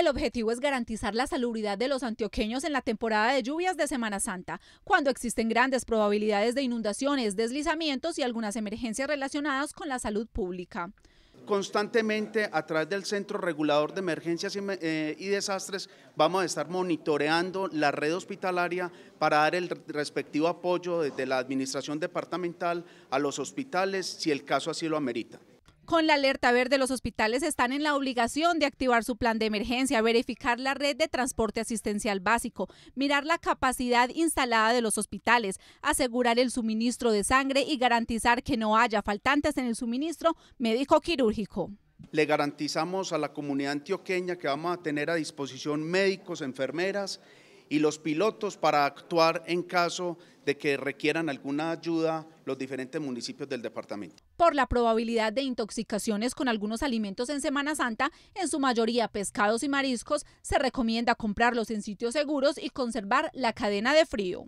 el objetivo es garantizar la salubridad de los antioqueños en la temporada de lluvias de Semana Santa, cuando existen grandes probabilidades de inundaciones, deslizamientos y algunas emergencias relacionadas con la salud pública constantemente a través del Centro Regulador de Emergencias y, eh, Desastres vamos a estar monitoreando la red hospitalaria para dar el respectivo apoyo desde la Administración Departamental a los hospitales si el caso así lo amerita. Con la alerta verde, los hospitales están en la obligación de activar su plan de emergencia, verificar la red de transporte asistencial básico, mirar la capacidad instalada de los hospitales, asegurar el suministro de sangre y garantizar que no haya faltantes en el suministro médico-quirúrgico. Le garantizamos a la comunidad antioqueña que vamos a tener a disposición médicos, enfermeras y los pilotos para actuar en caso de que requieran alguna ayuda los diferentes municipios del departamento por la probabilidad de intoxicaciones con algunos alimentos en Semana Santa, en su mayoría pescados y mariscos, se recomienda comprarlos en sitios seguros y conservar la cadena de frío.